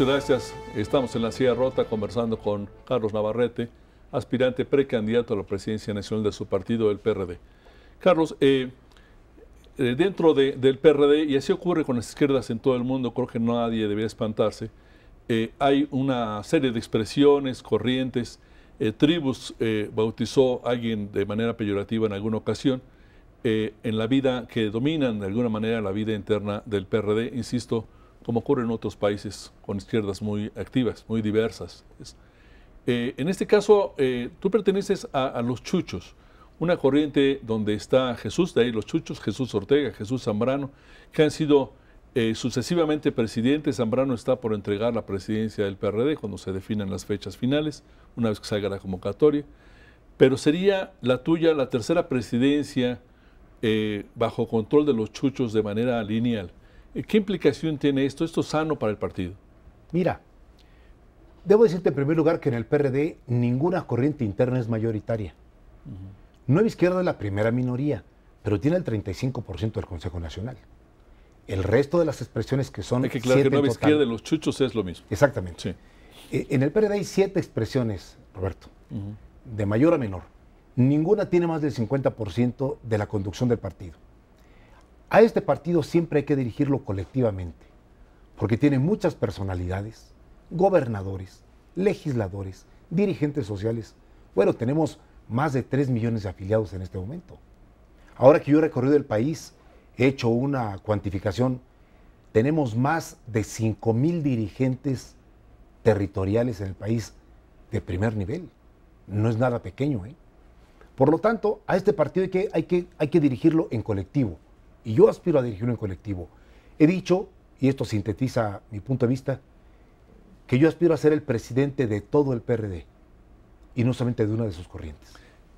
Muchas gracias. Estamos en la silla rota conversando con Carlos Navarrete, aspirante precandidato a la presidencia nacional de su partido, el PRD. Carlos, eh, eh, dentro del PRD, y así ocurre con las izquierdas en todo el mundo, creo que nadie debería espantarse, eh, hay una serie de expresiones, corrientes, tribus bautizó alguien de manera peyorativa en alguna ocasión, en la vida que dominan de alguna manera la vida interna del PRD, insisto, como ocurre en otros países con izquierdas muy activas, muy diversas. Eh, en este caso, eh, tú perteneces a, los chuchos, una corriente donde está Jesús, de ahí los chuchos, Jesús Ortega, Jesús Zambrano, que han sido eh, sucesivamente presidentes. Zambrano está por entregar la presidencia del PRD cuando se definan las fechas finales, una vez que salga la convocatoria. Pero sería la tuya la tercera presidencia bajo control de los chuchos de manera lineal. Eh, ¿Qué implicación tiene esto? ¿Esto es sano para el partido? Mira, debo decirte en primer lugar que en el PRD ninguna corriente interna es mayoritaria. Nueva Izquierda es la primera minoría, pero tiene el 35% del Consejo Nacional. El resto de las expresiones que son. Es que claro que Nueva Izquierda de los chuchos es lo mismo. Exactamente. Eh, en el PRD hay siete expresiones, Roberto, de mayor a menor. Ninguna tiene más del 50% de la conducción del partido. A este partido siempre hay que dirigirlo colectivamente, porque tiene muchas personalidades, gobernadores, legisladores, dirigentes sociales. Bueno, tenemos más de 3 millones de afiliados en este momento. Ahora que yo he recorrido el país, he hecho una cuantificación, tenemos más de 5 mil dirigentes territoriales en el país de primer nivel. No es nada pequeño. ¿eh? Por lo tanto, a este partido hay que, hay que, hay que dirigirlo en colectivo y yo aspiro a dirigir un colectivo. He dicho, y esto sintetiza mi punto de vista, que yo aspiro a ser el presidente de todo el PRD y no solamente de una de sus corrientes.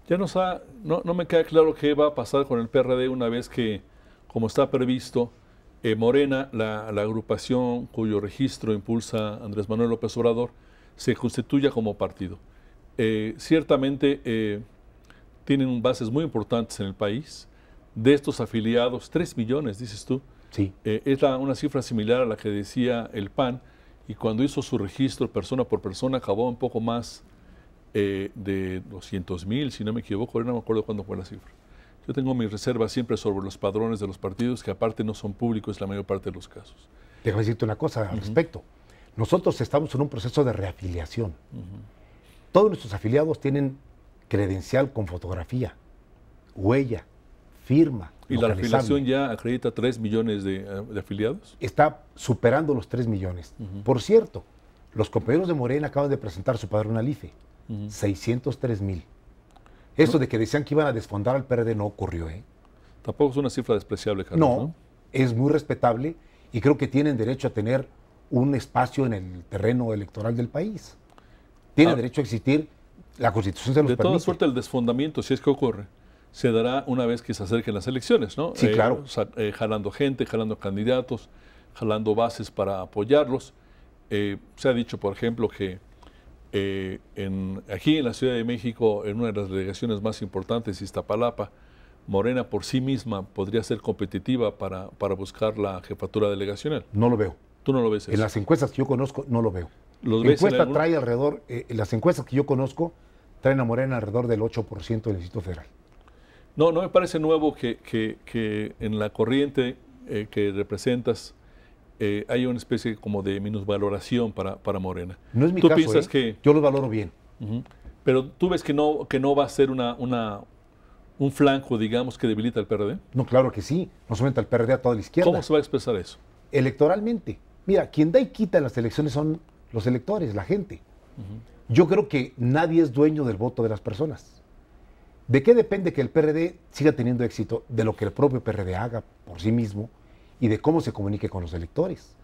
Ya no, me queda claro qué va a pasar con el PRD una vez que, como está previsto, eh, Morena, la, agrupación cuyo registro impulsa Andrés Manuel López Obrador, se constituya como partido. Eh, ciertamente eh, tienen bases muy importantes en el país, de estos afiliados, 3 millones, dices tú. Sí. Eh, es una cifra similar a la que decía el PAN, y cuando hizo su registro persona por persona acabó un poco más eh, de 200 mil, si no me equivoco, no me acuerdo cuándo fue la cifra. Yo tengo mis reservas siempre sobre los padrones de los partidos, que aparte no son públicos la mayor parte de los casos. Déjame decirte una cosa al respecto. Nosotros estamos en un proceso de reafiliación. Todos nuestros afiliados tienen credencial con fotografía, huella, ¿Y la afiliación ya acredita 3 millones eh, de, afiliados? Está superando los 3 millones. Por cierto, los compañeros de Morena acaban de presentar su padrón al IFE, 603 mil. Eso de que decían que iban a desfondar al PRD no ocurrió. ¿eh? Tampoco es una cifra despreciable, Carlos. No, es muy respetable y creo que tienen derecho a tener un espacio en el terreno electoral del país. Tiene ah. derecho a existir, la Constitución se los De toda suerte el desfondamiento, si es que ocurre se dará una vez que se acerquen las elecciones, ¿no? Sí, eh, claro. Eh, jalando gente, jalando candidatos, jalando bases para apoyarlos. Eh, se ha dicho, por ejemplo, que en, aquí en la Ciudad de México, en una de las delegaciones más importantes, Iztapalapa, Morena por sí misma podría ser competitiva para, para buscar la jefatura delegacional. No lo veo. Tú no lo ves. Eso? En las encuestas que yo conozco, no lo veo. la encuesta trae alrededor, las encuestas que yo conozco, traen a Morena alrededor del 8% del Instituto Federal. No, no me parece nuevo que, en la corriente eh, que representas eh, hay una especie como de minusvaloración para, para Morena. No es mi ¿eh? que, yo lo valoro bien. Pero tú ves que no, que no va a ser una, un flanco, digamos, que debilita al PRD. No, claro que sí. No solamente al PRD, a toda la izquierda. ¿Cómo se va a expresar eso? Electoralmente. Mira, quien da y quita en las elecciones son los electores, la gente. Yo creo que nadie es dueño del voto de las personas. ¿De qué depende que el PRD siga teniendo éxito? De lo que el propio PRD haga por sí mismo y de cómo se comunique con los electores.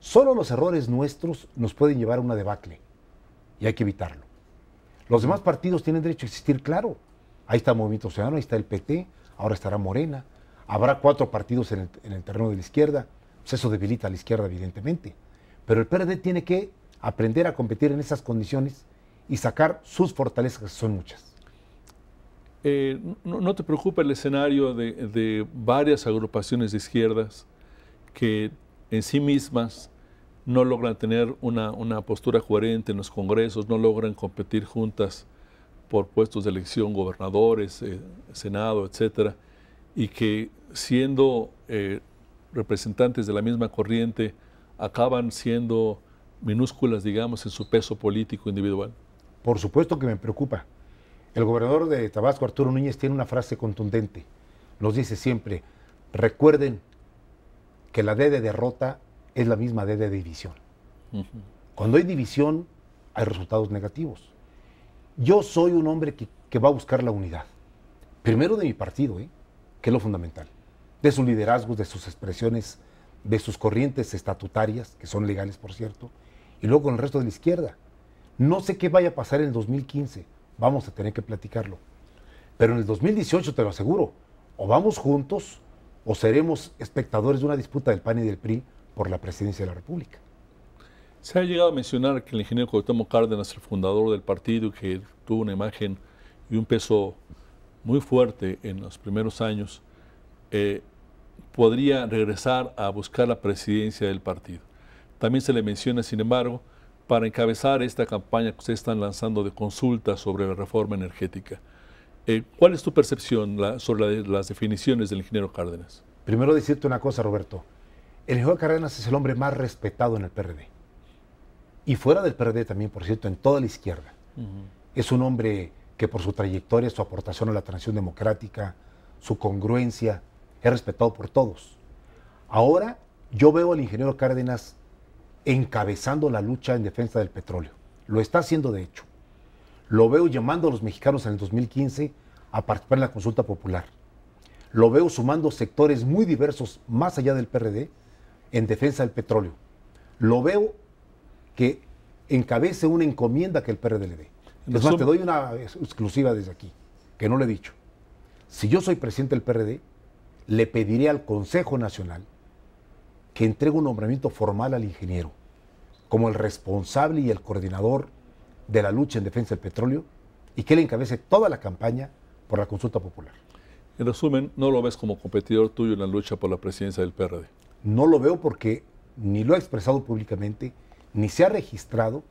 Solo los errores nuestros nos pueden llevar a una debacle y hay que evitarlo. Los demás partidos tienen derecho a existir, claro. Ahí está Movimiento Ciudadano, ahí está el PT, ahora estará Morena. Habrá cuatro partidos en el, terreno de la izquierda. Pues eso debilita a la izquierda, evidentemente. Pero el PRD tiene que aprender a competir en esas condiciones y sacar sus fortalezas, que son muchas. Eh, no, te preocupa el escenario de, varias agrupaciones de izquierdas que en sí mismas no logran tener una, postura coherente en los congresos, no logran competir juntas por puestos de elección, gobernadores, eh, senado, etcétera, y que siendo eh, representantes de la misma corriente acaban siendo minúsculas, digamos, en su peso político individual? Por supuesto que me preocupa. El gobernador de Tabasco, Arturo Núñez, tiene una frase contundente. Nos dice siempre, recuerden que la D de derrota es la misma D de división. Cuando hay división, hay resultados negativos. Yo soy un hombre que, va a buscar la unidad. Primero de mi partido, ¿eh? que es lo fundamental. De sus liderazgos, de sus expresiones, de sus corrientes estatutarias, que son legales, por cierto. Y luego con el resto de la izquierda. No sé qué vaya a pasar en el 2015 vamos a tener que platicarlo. Pero en el 2018 te lo aseguro, o vamos juntos o seremos espectadores de una disputa del PAN y del PRI por la presidencia de la República. Se ha llegado a mencionar que el ingeniero Cuauhtémoc Cárdenas, el fundador del partido, que tuvo una imagen y un peso muy fuerte en los primeros años, eh, podría regresar a buscar la presidencia del partido. También se le menciona, sin embargo, para encabezar esta campaña que ustedes están lanzando de consulta sobre la reforma energética. Eh, ¿Cuál es tu percepción sobre las definiciones del ingeniero Cárdenas? Primero decirte una cosa, Roberto. El ingeniero Cárdenas es el hombre más respetado en el PRD. Y fuera del PRD también, por cierto, en toda la izquierda. Es un hombre que por su trayectoria, su aportación a la transición democrática, su congruencia, es respetado por todos. Ahora yo veo al ingeniero Cárdenas encabezando la lucha en defensa del petróleo. Lo está haciendo de hecho. Lo veo llamando a los mexicanos en el 2015 a participar en la consulta popular. Lo veo sumando sectores muy diversos más allá del PRD en defensa del petróleo. Lo veo que encabece una encomienda que el PRD le dé. Es más, te doy una exclusiva desde aquí, que no le he dicho. Si yo soy presidente del PRD, le pediré al Consejo Nacional que entregue un nombramiento formal al ingeniero como el responsable y el coordinador de la lucha en defensa del petróleo y que él encabece toda la campaña por la consulta popular. En resumen, no lo ves como competidor tuyo en la lucha por la presidencia del PRD. No lo veo porque ni lo ha expresado públicamente, ni se ha registrado,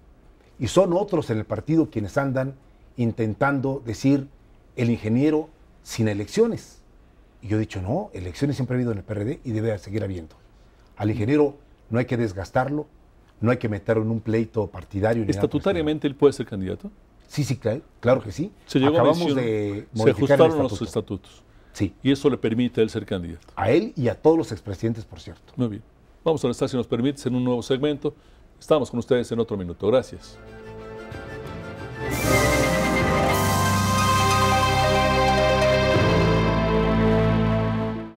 y son otros en el partido quienes andan intentando decir el ingeniero sin elecciones. Y yo he dicho, no, elecciones siempre ha habido en el PRD y debe seguir habiendo. Al ingeniero no hay que desgastarlo, no hay que meterlo en un pleito partidario. ¿Estatutariamente él puede ser candidato? Sí, sí, claro, que sí. Se Acabamos de modificar los estatutos. Sí. Y eso le permite a él ser candidato. A él y a todos los expresidentes, por cierto. Muy bien. Vamos a estar, si nos permites, en un nuevo segmento. Estamos con ustedes en otro minuto. Gracias.